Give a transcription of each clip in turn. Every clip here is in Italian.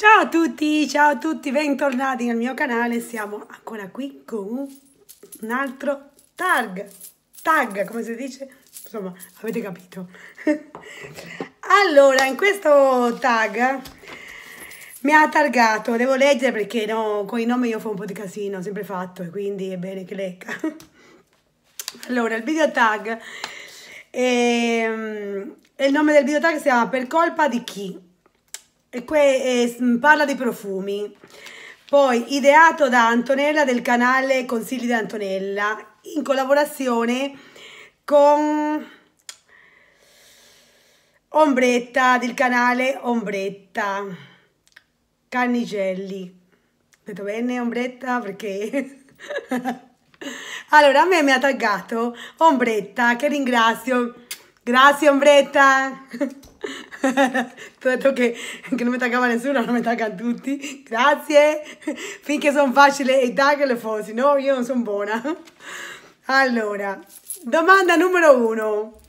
Ciao a tutti, ciao a tutti, bentornati nel mio canale, siamo ancora qui con un altro tag, tag come si dice? Insomma, avete capito. allora, in questo tag mi ha targato, devo leggere perché no, con i nomi io fa un po' di casino, sempre fatto, e quindi è bene che legga. allora, il video tag, è, ehm, il nome del video tag si chiama Per colpa di chi? que, eh, parla dei profumi. Poi ideato da Antonella del canale Consigli di Antonella in collaborazione con Ombretta del canale Ombretta Cannigelli. Detto bene Ombretta perché Allora, a me mi ha taggato Ombretta, che ringrazio. Grazie Ombretta. tu hai detto che, che, non mi taccava nessuno, non mi a tutti. Grazie. Finché sono facile e tag le fossi, no? Io non sono buona. Allora, domanda numero uno.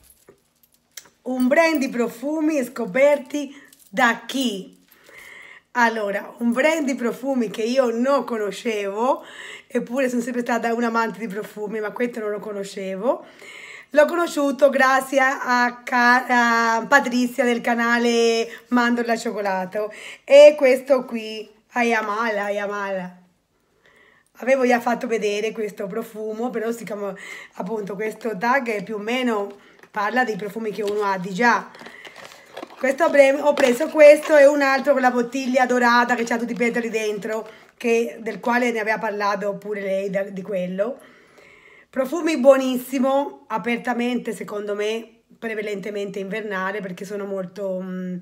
Un brand di profumi scoperti da chi? Allora, un brand di profumi che io non conoscevo, eppure sono sempre stata un amante di profumi, ma questo non lo conoscevo L'ho conosciuto grazie a, a, Patrizia del canale Mandorla Cioccolato e questo qui, Ayamala, Ayamala. Avevo già fatto vedere questo profumo, però siccome appunto questo tag più o meno parla dei profumi che uno ha di già. Questo ho preso questo e un altro con la bottiglia dorata che ha tutti i petali dentro, che, del quale ne aveva parlato pure lei da, di quello Profumi buonissimo, apertamente secondo me, prevalentemente invernale perché sono molto, mm,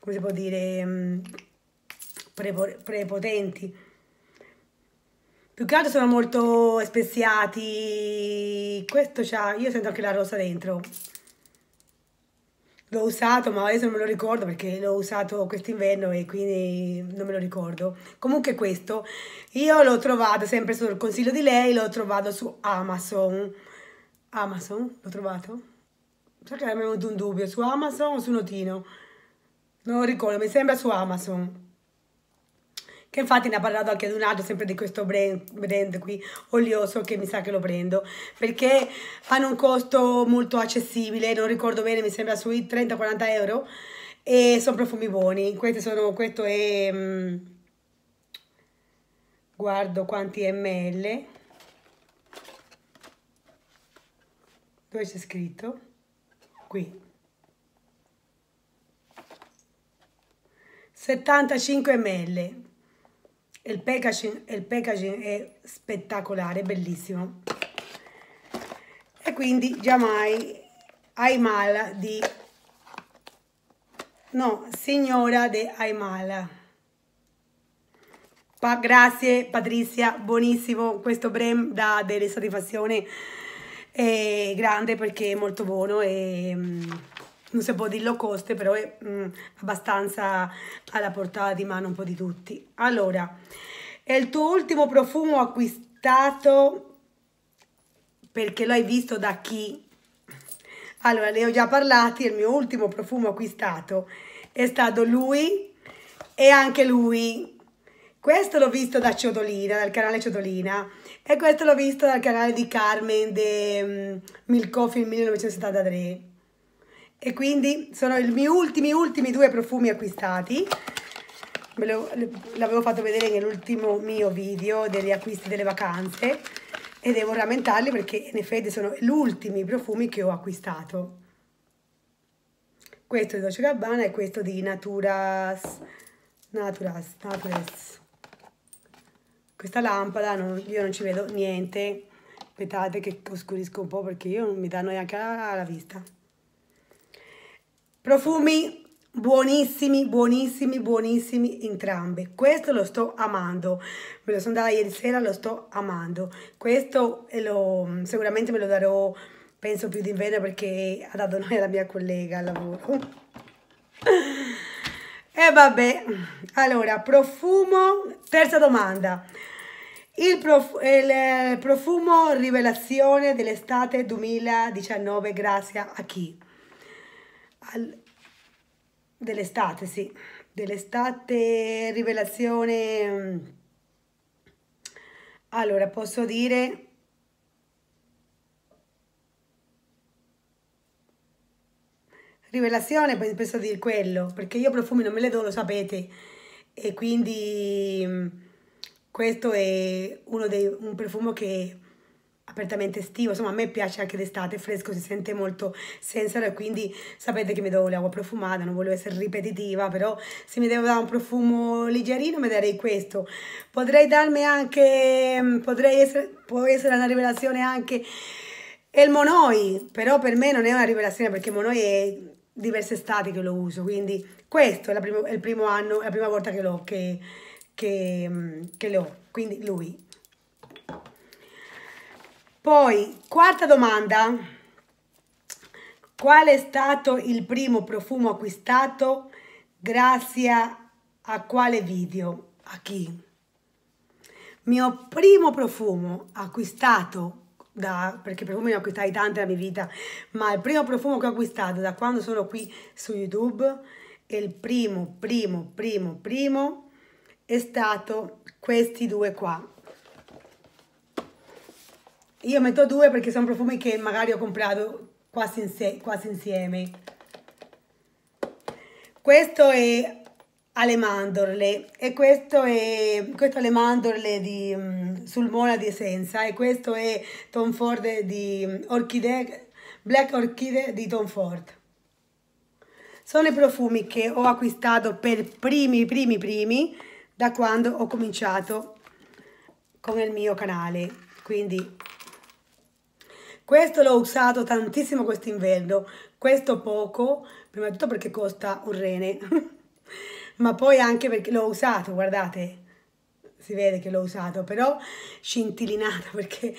come si può dire, mm, prepotenti. Più che altro sono molto speziati. Questo c'ha, io sento anche la rosa dentro l'ho usato, ma adesso non me lo ricordo perché l'ho usato quest'inverno e quindi non me lo ricordo. Comunque questo, io l'ho trovato sempre sul consiglio di lei, l'ho trovato su Amazon. Amazon? L'ho trovato? So che avevo un dubbio, su Amazon o su Notino? Non lo ricordo, mi sembra su Amazon che infatti ne ha parlato anche ad un altro, sempre di questo brand, brand qui, olioso, che mi sa che lo prendo, perché hanno un costo molto accessibile, non ricordo bene, mi sembra sui 30-40 euro, e sono profumi buoni, questo, sono, questo è... Mh, mm, guardo quanti ml dove c'è scritto qui 75 ml il packaging, il packaging è spettacolare, bellissimo. E quindi Jamai Aimala di... No, signora di Aimala. Pa grazie Patrizia, buonissimo questo brem da delle soddisfazioni è eh, grande perché è molto buono e mm, non si può dire low cost, però è mm, abbastanza alla portata di mano un po' di tutti. Allora, è il tuo ultimo profumo acquistato perché l'hai visto da chi? Allora, ne ho già parlati, il mio ultimo profumo acquistato è stato lui e anche lui. Questo l'ho visto da Ciotolina, dal canale Ciotolina e questo l'ho visto dal canale di Carmen de um, Milcoffin 1973 e quindi sono i miei ultimi ultimi due profumi acquistati l'avevo fatto vedere nell'ultimo mio video degli acquisti delle vacanze e devo rammentarli perché in effetti sono gli ultimi profumi che ho acquistato questo di Dolce Gabbana e questo di Naturas Naturas, Naturas. questa lampada non, io non ci vedo niente aspettate che oscurisco un po' perché io non mi dà neanche la, alla vista profumi buonissimi buonissimi buonissimi entrambi questo lo sto amando me lo sono data ieri sera lo sto amando questo lo, mm, sicuramente me lo darò penso più d'inverno perché ha dato noi alla mia collega al lavoro e vabbè allora profumo terza domanda il, prof, il eh, profumo rivelazione dell'estate 2019 grazie a chi? Al, Dell'estate, sì. Dell'estate, rivelazione... Mm. Allora, posso dire... Rivelazione, penso di quello, perché io profumi non me le do, lo sapete. E quindi mm, questo è uno dei, un profumo che apertamente estivo, insomma a me piace anche d'estate, fresco, si sente molto sensore e quindi sapete che mi do l'acqua profumata, non voglio essere ripetitiva, però se mi devo dare un profumo leggerino mi darei questo. Potrei darmi anche, mm, potrei essere, può essere una rivelazione anche il Monoi, però per me non è una rivelazione perché Monoi è diverse estati che lo uso, quindi questo è, primo, è il primo anno, è la prima volta che l'ho, che, che, mm, che l'ho, quindi lui. Poi, quarta domanda. Qual è stato il primo profumo acquistato grazie a quale video? A chi? Mio primo profumo acquistato da, perché profumi ne ho acquistati tanti nella mia vita, ma il primo profumo che ho acquistato da quando sono qui su YouTube, il primo, primo, primo, primo, è stato questi due qua, io metto due perché sono profumi che magari ho comprato quasi, insie quasi insieme. Questo è alle mandorle e questo è questo alle mandorle di um, mm, sulmona di essenza e questo è Tom Ford di um, mm, orchidee Black Orchid di Tom Ford. Sono i profumi che ho acquistato per primi primi primi da quando ho cominciato con il mio canale. Quindi questo l'ho usato tantissimo quest'inverno, questo poco, prima di tutto perché costa un rene, ma poi anche perché l'ho usato, guardate, si vede che l'ho usato, però scintillinata perché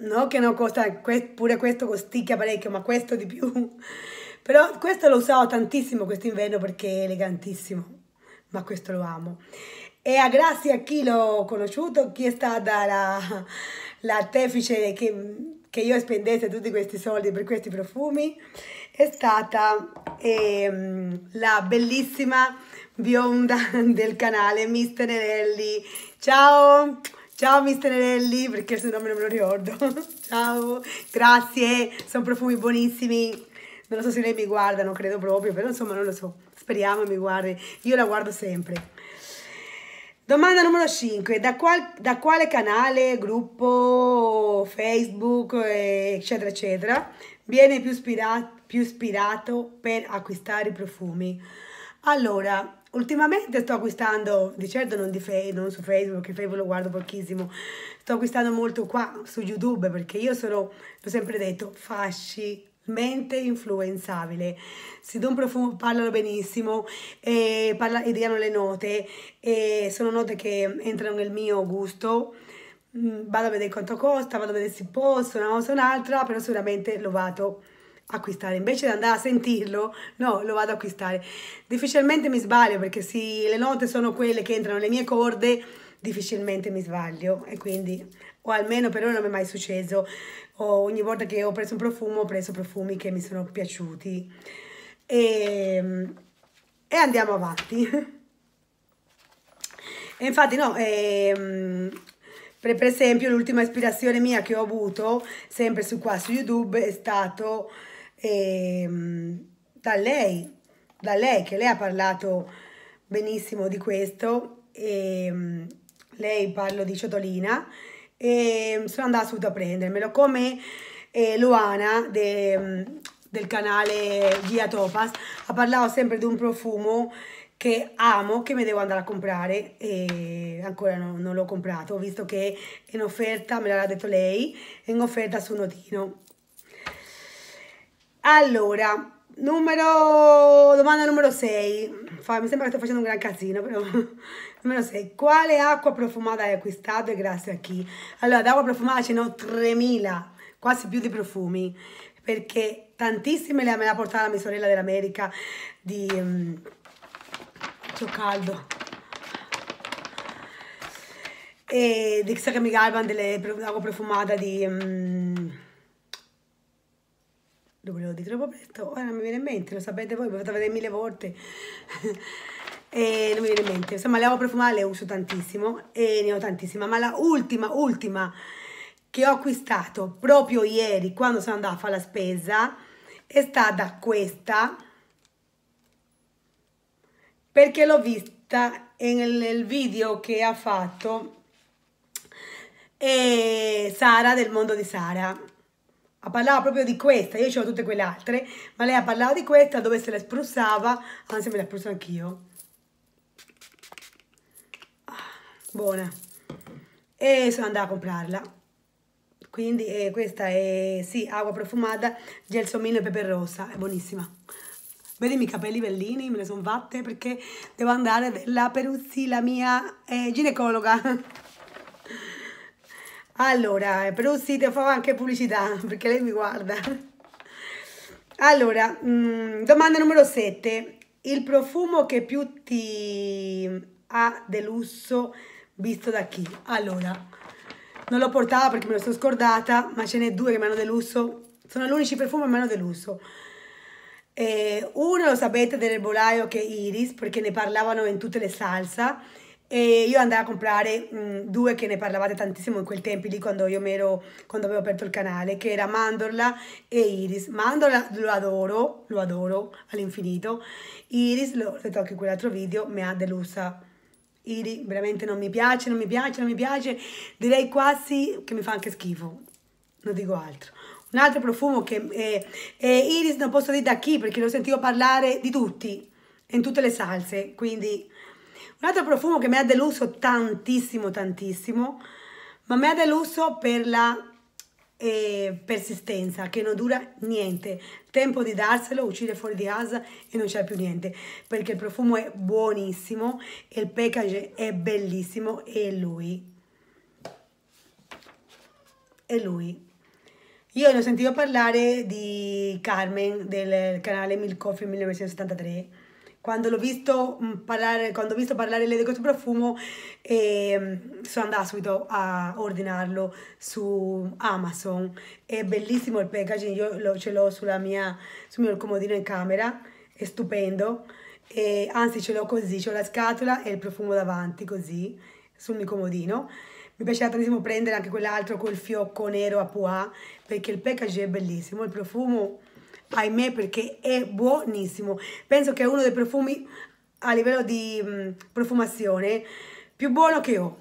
no che non costa, pure questo costicchia parecchio, ma questo di più. Però questo l'ho usato tantissimo quest'inverno perché è elegantissimo, ma questo lo amo. E a grazie a chi l'ho conosciuto, chi è stata la, la tefice che che io spendesse tutti questi soldi per questi profumi è stata ehm, la bellissima bionda del canale Mister Tenerelli. Ciao! Ciao Mister Tenerelli, perché il suo nome non me lo ricordo. Ciao, grazie, sono profumi buonissimi. Non lo so se lei mi guarda, non credo proprio, però insomma non lo so. Speriamo mi guardi. Io la guardo sempre. Domanda numero 5. Da, qual, da quale canale, gruppo, Facebook, eccetera, eccetera, viene più, ispira, più ispirato per acquistare i profumi? Allora, ultimamente sto acquistando, di certo non, di non su Facebook, che Facebook lo guardo pochissimo, sto acquistando molto qua su YouTube perché io sono, l'ho sempre detto, fasci mente influenzabile. Si un Profumo parlano benissimo, e, parla, diano le note, e sono note che entrano nel mio gusto. Mm, vado a vedere quanto costa, vado a vedere se posso, una cosa o un'altra, però sicuramente lo vado a acquistare. Invece di andare a sentirlo, no, lo vado a acquistare. Difficilmente mi sbaglio perché sì, le note sono quelle che entrano nelle mie corde difficilmente mi sbaglio e quindi, o almeno per ora non mi è mai successo, o ogni volta che ho preso un profumo ho preso profumi che mi sono piaciuti. E, ehm, e andiamo avanti. E infatti no, ehm, per, per, esempio l'ultima ispirazione mia che ho avuto, sempre su qua su YouTube, è stato ehm, da lei, da lei che lei ha parlato benissimo di questo. e ehm, lei parlo di ciotolina, e mm, sono andata subito a prendermelo, come eh, Luana de, mm, del canale Gia Topas ha parlato sempre di un profumo che amo, che mi devo andare a comprare e ancora no, non l'ho comprato, visto che è in offerta, me l'ha detto lei, è in offerta su Notino. Allora, numero, domanda numero 6. Fa, mi sembra che sto facendo un gran casino, però numero 6. Quale acqua profumata hai acquistato e grazie a chi? Allora, d'acqua profumata ce ne ho 3000, quasi più di profumi, perché tantissime le, me le ha portate la mia sorella dell'America di... Um, c'ho caldo. E di che mi galvan dell'acqua profumata di... Um, lo volevo dire troppo presto, ora non mi viene in mente, lo sapete voi, mi fate vedere mille volte. e non mi viene in mente. Insomma, le uova profumate le uso tantissimo e ne ho tantissima, ma la ultima, ultima che ho acquistato proprio ieri quando sono andata a fare la spesa è stata questa perché l'ho vista nel video che ha fatto eh, Sara del mondo di Sara ha parlato proprio di questa, io avevo tutte quelle altre, ma lei ha parlato di questa dove se la spruzzava, anzi ah, me la spruzzo anch'io. Ah, buona. E sono andata a comprarla. Quindi eh, questa è, sì, acqua profumata, gelsomino e pepe rosa, è buonissima. Vedi i miei capelli bellini, me le sono fatte perché devo andare della Peruzzi, la mia eh, ginecologa. Allora, però sì, ti fa anche pubblicità, perché lei mi guarda. Allora, mh, mm, domanda numero 7. Il profumo che più ti ha delusso visto da chi? Allora, non lo portava perché me lo sono scordata, ma ce n'è due che mi hanno delusso. Sono gli unici profumi che mi hanno delusso. Eh, uno lo sapete dell'erbolaio che è Iris, perché ne parlavano in tutte le salsa e io andai a comprare mh, mm, due che ne parlavate tantissimo in quel tempo lì quando io mi ero, quando avevo aperto il canale, che era Mandorla e Iris. Mandorla lo adoro, lo adoro all'infinito. Iris, l'ho detto anche in quell'altro video, mi ha delusa. Iris veramente non mi piace, non mi piace, non mi piace. Direi quasi che mi fa anche schifo, non dico altro. Un altro profumo che eh, eh, Iris non posso dire da chi perché lo sentivo parlare di tutti, in tutte le salse, quindi un altro profumo che mi ha deluso tantissimo, tantissimo, ma mi ha deluso per la eh, persistenza, che non dura niente. Tempo di darselo, uscire fuori di casa e non c'è più niente, perché il profumo è buonissimo, il package è bellissimo e lui. E lui. Io ne ho sentito parlare di Carmen del canale Milk Coffee 1973 quando l'ho visto mm, parlare, quando ho visto parlare lei di questo profumo, eh, sono andata subito a ordinarlo su Amazon. È bellissimo il packaging, io lo, ce l'ho sul mio comodino in camera, è stupendo. E, anzi ce l'ho così, ho la scatola e il profumo davanti così sul mio comodino. Mi piaceva tantissimo prendere anche quell'altro col fiocco nero a pois perché il packaging è bellissimo, il profumo ahimè perché è buonissimo. Penso che è uno dei profumi a livello di mh, mm, profumazione più buono che ho.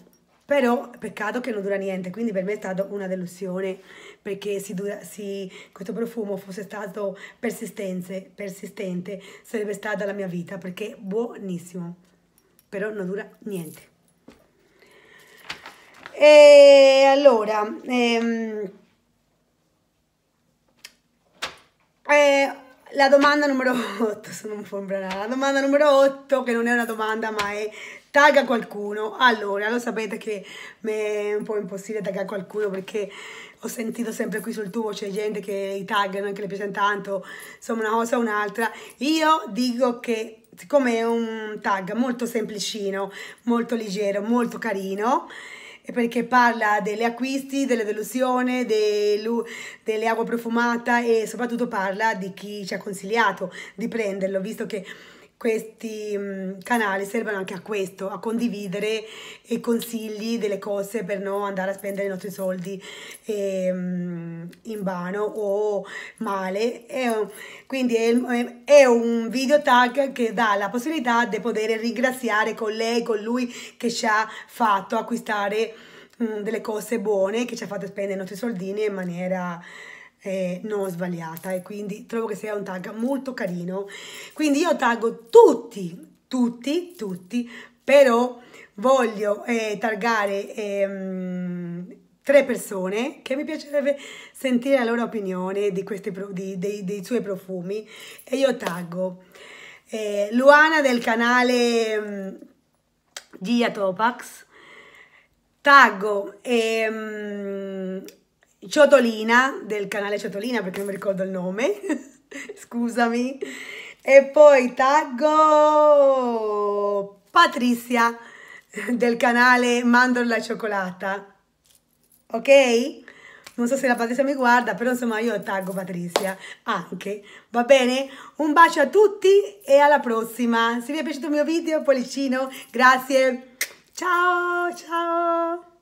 Però peccato che non dura niente, quindi per me è stata una delusione perché si dura, si, questo profumo fosse stato persistente, sarebbe stata la mia vita perché è buonissimo, però non dura niente. E allora, ehm, Eh, la domanda numero 8, se non può imbrare, la domanda numero 8 che non è una domanda ma è tagga qualcuno. Allora, lo sapete che mi è un po' impossibile taggare qualcuno perché ho sentito sempre qui sul tubo c'è gente che i tag non che le piace tanto, insomma una cosa o un'altra. Io dico che siccome è un tag molto semplicino, molto leggero, molto carino, perché parla degli acquisti, delle delusioni, dell'acqua profumata e soprattutto parla di chi ci ha consigliato di prenderlo, visto che questi canali servono anche a questo, a condividere e consigli delle cose per non andare a spendere i nostri soldi eh, in vano o male. È quindi è, è, un video tag che dà la possibilità di poter ringraziare con lei, con lui che ci ha fatto acquistare mh, delle cose buone, che ci ha fatto spendere i nostri soldini in maniera eh, non sbagliata e quindi trovo che sia un tag molto carino. Quindi io taggo tutti, tutti, tutti, però voglio eh, targare eh, tre persone che mi piacerebbe sentire la loro opinione di questi di, dei, dei, suoi profumi e io taggo eh, Luana del canale mh, ehm, Gia Topax taggo ehm, Ciotolina, del canale Ciotolina perché non mi ricordo il nome, scusami, e poi taggo Patrizia del canale Mandorla e Cioccolata, ok? Non so se la Patrizia mi guarda, però insomma io taggo Patrizia anche, va bene? Un bacio a tutti e alla prossima. Se vi è piaciuto il mio video, pollicino, grazie, ciao, ciao!